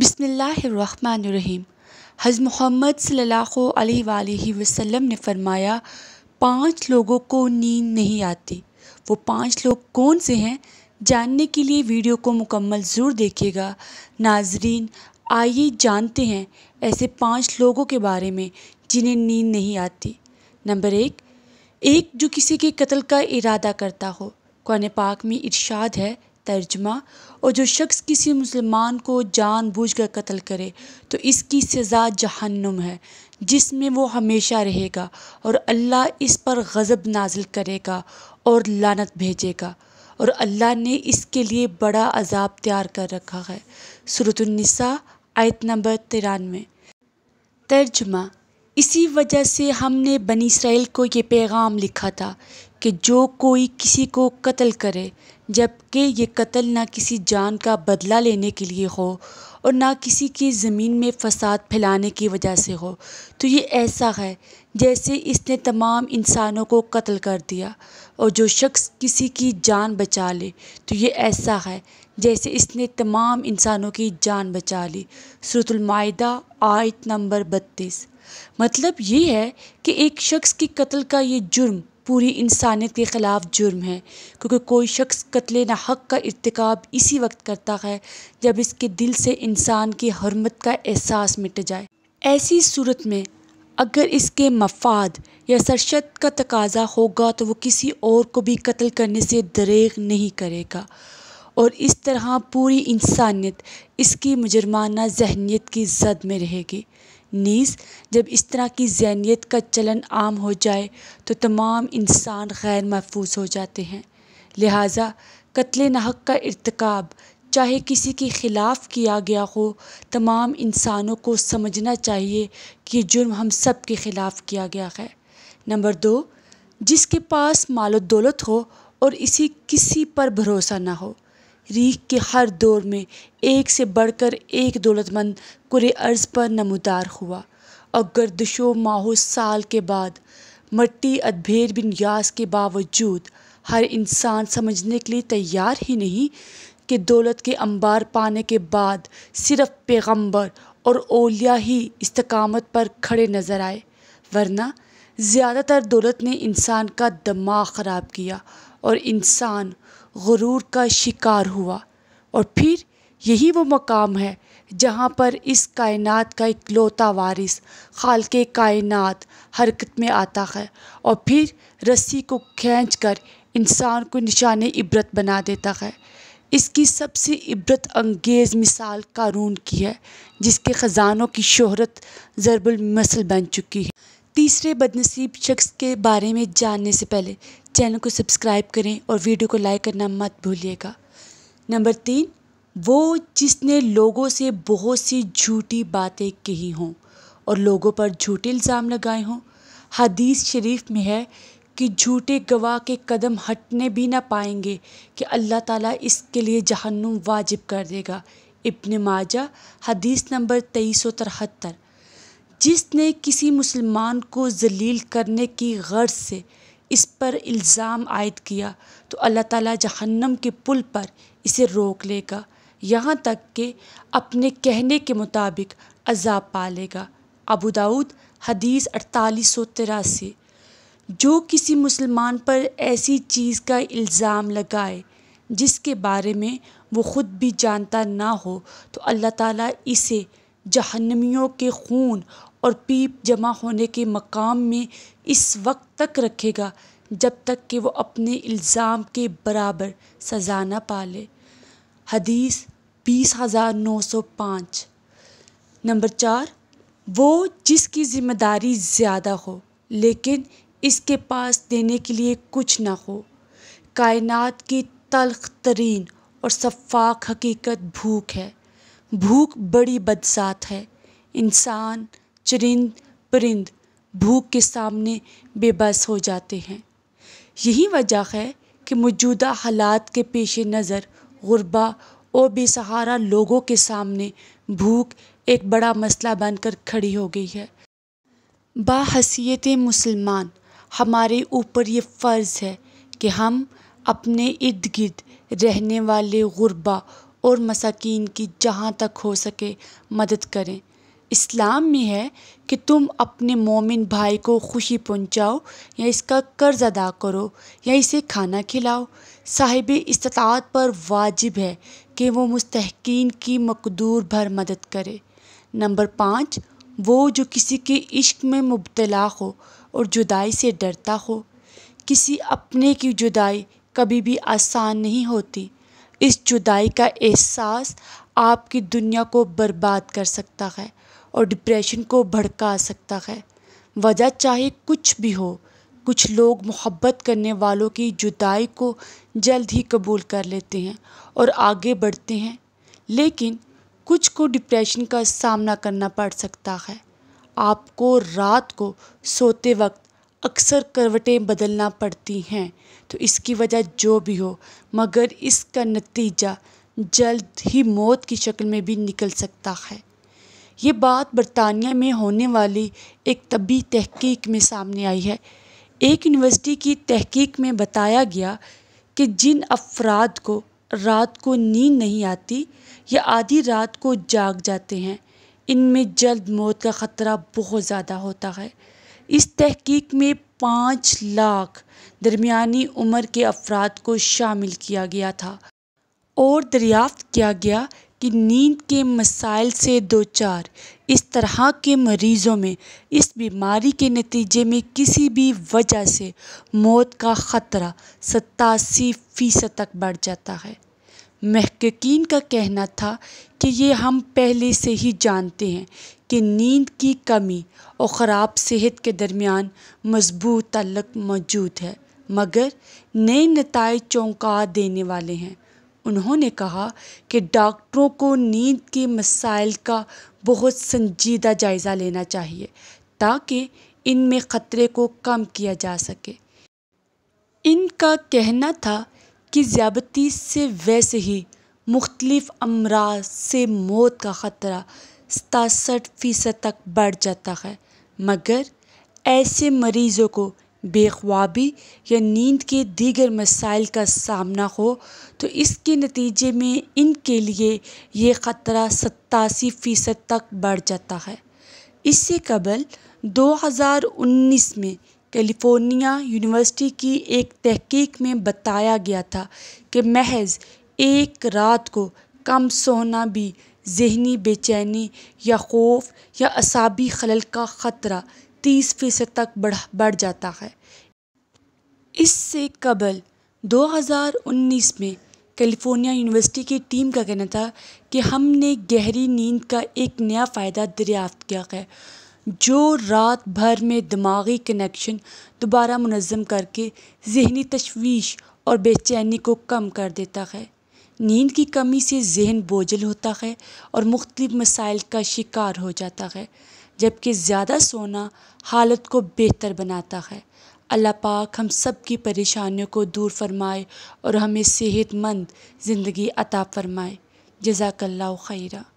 बिसमीम हज़ मोहम्मद सल्लल्लाहु अलैहि वसल्लम ने फ़रमाया पांच लोगों को नींद नहीं आती वो पांच लोग कौन से हैं जानने के लिए वीडियो को मुकम्मल ज़रूर देखिएगा नाजरीन आइए जानते हैं ऐसे पांच लोगों के बारे में जिन्हें नींद नहीं आती नंबर एक एक जो किसी के कत्ल का इरादा करता हो कौन पाक में इर्शाद है तर्जमा और जो शख्स किसी मुसलमान को जान बूझ कर कत्ल करे तो इसकी सज़ा जहन्नुम है जिसमें वो हमेशा रहेगा और अल्लाह इस पर गज़ब नाजिल करेगा और लानत भेजेगा और अल्लाह ने इसके लिए बड़ा अजाब तैयार कर रखा है सूरतनिसा आयत नंबर तिरानवे तर्जमा इसी वजह से हमने बनी इसराइल को ये पैगाम लिखा था कि जो कोई किसी को कत्ल करे जबकि ये कत्ल ना किसी जान का बदला लेने के लिए हो और ना किसी की ज़मीन में फसाद फैलाने की वजह से हो तो ये ऐसा है जैसे इसने तमाम इंसानों को कत्ल कर दिया और जो शख्स किसी की जान बचा ले तो ये ऐसा है जैसे इसने तमाम इंसानों की जान बचा ली सुरतुलमायदा आयत नंबर बत्तीस मतलब ये है कि एक शख्स के कत्ल का ये जुर्म पूरी इंसानियत के ख़िलाफ़ जुर्म है क्योंकि कोई शख्स कत्ल ना हक़ का इरतकब इसी वक्त करता है जब इसके दिल से इंसान की हरमत का एहसास मिट जाए ऐसी सूरत में अगर इसके मफाद या सरशत का तकाजा होगा तो वो किसी और को भी कत्ल करने से दरेग नहीं करेगा और इस तरह पूरी इंसानियत इसकी मुजरमाना जहनीत की जद में रहेगी नीस जब इस तरह की जहनीत का चलन आम हो जाए तो तमाम इंसान गैर महफूज हो जाते हैं लिहाजा कत्ल नहक का इरतकब चाहे किसी के ख़िलाफ़ किया गया हो तमाम इंसानों को समझना चाहिए कि जुर्म हम सब के ख़िलाफ़ किया गया है नंबर दो जिसके पास मालो दौलत हो और इसी किसी पर भरोसा ना हो रीख के हर दौर में एक से बढ़कर एक दौलतमंद कुरे अर्ज़ पर नमदार हुआ और गर्दशो माहो साल के बाद मट्टी अदभेर बिन यास के बावजूद हर इंसान समझने के लिए तैयार ही नहीं कि दौलत के अंबार पाने के बाद सिर्फ पैगंबर और ओलिया ही इस्तकामत पर खड़े नज़र आए वरना ज़्यादातर दौलत ने इंसान का दिमाग ख़राब किया और इंसान गुरूर का शिकार हुआ और फिर यही वो मकाम है जहाँ पर इस कायनात का इकलौता वारिस खाल के कायनात हरकत में आता है और फिर रस्सी को खींच कर इंसान को निशान इबरत बना देता है इसकी सबसे इबरत अंगेज़ मिसाल कानून की है जिसके ख़ज़ानों की शहरत ज़रबुलमसल बन चुकी है तीसरे बदनसीब शख्स के बारे में जानने से पहले चैनल को सब्सक्राइब करें और वीडियो को लाइक करना मत भूलिएगा नंबर तीन वो जिसने लोगों से बहुत सी झूठी बातें कही हों और लोगों पर झूठे इल्ज़ाम लगाए हों हदीस शरीफ में है कि झूठे गवाह के कदम हटने भी ना पाएंगे कि अल्लाह ताला इसके लिए जहन्नुम वाजिब कर देगा इब्न माजा हदीस नंबर तेईस सौ तिहत्तर जिसने किसी मुसलमान को जलील करने की गर्ज से इस पर इल्ज़ाम आयद किया तो अल्लाह ताला जहन्नम के पुल पर इसे रोक लेगा यहाँ तक कि अपने कहने के मुताबिक अजाब लेगा अबू दाऊद हदीस अड़तालीस सौ तिरासी जो किसी मुसलमान पर ऐसी चीज़ का इल्ज़ाम लगाए जिसके बारे में वो ख़ुद भी जानता ना हो तो अल्लाह ताला इसे जहन्नमियों के खून और पीप जमा होने के मकाम में इस वक्त तक रखेगा जब तक कि वो अपने इल्ज़ाम के बराबर सज़ा ना पा ले हदीस बीस हज़ार नौ सौ पाँच नंबर चार वो जिसकी ज़िम्मेदारी ज़्यादा हो लेकिन इसके पास देने के लिए कुछ ना हो कायनात की तलख तरीन और शफाक हकीकत भूख है भूख बड़ी बदसात है इंसान चरिंद परिंद भूख के सामने बेबस हो जाते हैं यही वजह है कि मौजूदा हालात के पेश नज़र गुरबा और बेसहारा लोगों के सामने भूख एक बड़ा मसला बनकर खड़ी हो गई है बाहसीत मुसलमान हमारे ऊपर ये फ़र्ज़ है कि हम अपने इर्द गिर्द रहने वाले गुरबा और मसाकिन की जहाँ तक हो सके मदद करें इस्लाम में है कि तुम अपने मोमिन भाई को खुशी पहुँचाओ या इसका कर्ज़ अदा करो या इसे खाना खिलाओ साहिब इस्तात पर वाजिब है कि वो मुस्तकिन की मकदूर भर मदद करे नंबर पाँच वो जो किसी के इश्क में मुबतला हो और जुदाई से डरता हो किसी अपने की जुदाई कभी भी आसान नहीं होती इस जुदाई का एहसास आपकी दुनिया को बर्बाद कर सकता है और डिप्रेशन को भड़का सकता है वजह चाहे कुछ भी हो कुछ लोग मोहब्बत करने वालों की जुदाई को जल्द ही कबूल कर लेते हैं और आगे बढ़ते हैं लेकिन कुछ को डिप्रेशन का सामना करना पड़ सकता है आपको रात को सोते वक्त अक्सर करवटें बदलना पड़ती हैं तो इसकी वजह जो भी हो मगर इसका नतीजा जल्द ही मौत की शक्ल में भी निकल सकता है ये बात बरतानिया में होने वाली एक तबी तहकीक में सामने आई है एक यूनिवर्सिटी की तहकीक में बताया गया कि जिन अफराद को रात को नींद नहीं आती या आधी रात को जाग जाते हैं इनमें जल्द मौत का ख़तरा बहुत ज़्यादा होता है इस तहकीक में पाँच लाख दरमियानी उम्र के अफराद को शामिल किया गया था और दरियाफ्त किया गया कि नींद के मसाइल से दो चार इस तरह के मरीज़ों में इस बीमारी के नतीजे में किसी भी वजह से मौत का ख़तरा सतासी फ़ीसद तक बढ़ जाता है महकिन का कहना था कि ये हम पहले से ही जानते हैं कि नींद की कमी और ख़राब सेहत के दरमियान मजबूत तलक मौजूद है मगर नए नतज चौंका देने वाले हैं उन्होंने कहा कि डॉक्टरों को नींद के मसाइल का बहुत संजीदा जायज़ा लेना चाहिए ताकि इनमें ख़तरे को कम किया जा सके इनका कहना था कि ज़्यादती से वैसे ही मुख्तलिफ अमराज से मौत का ख़तरा सतासठ फ़ीसद तक बढ़ जाता है मगर ऐसे मरीज़ों को बेख्वाबी या नींद के दीगर मसाइल का सामना हो तो इसके नतीजे में इनके लिए ये ख़तरा सत्तासी फ़ीसद तक बढ़ जाता है इससे कबल 2019 में कैलिफोर्निया यूनिवर्सिटी की एक तहकीक में बताया गया था कि महज एक रात को कम सोना भी जहनी बेचैनी या खौफ या असाबी खलल का ख़तरा तीस फ़ीसद तक बढ़ बढ़ जाता है इससे कबल 2019 में कैलिफोर्निया यूनिवर्सिटी की टीम का कहना था कि हमने गहरी नींद का एक नया फ़ायदा दरियाफ्त किया है जो रात भर में दिमागी कनेक्शन दोबारा मुनज़म करके जहनी तशवीश और बेचैनी को कम कर देता है नींद की कमी से जहन बोझल होता है और मुख्तलिफ मसाइल का शिकार हो जाता है जबकि ज़्यादा सोना हालत को बेहतर बनाता है अल्लाह पाक हम सब की परेशानियों को दूर फरमाए और हमें सेहतमंद ज़िंदगी अता फरमाए जजाकल्ला खैरा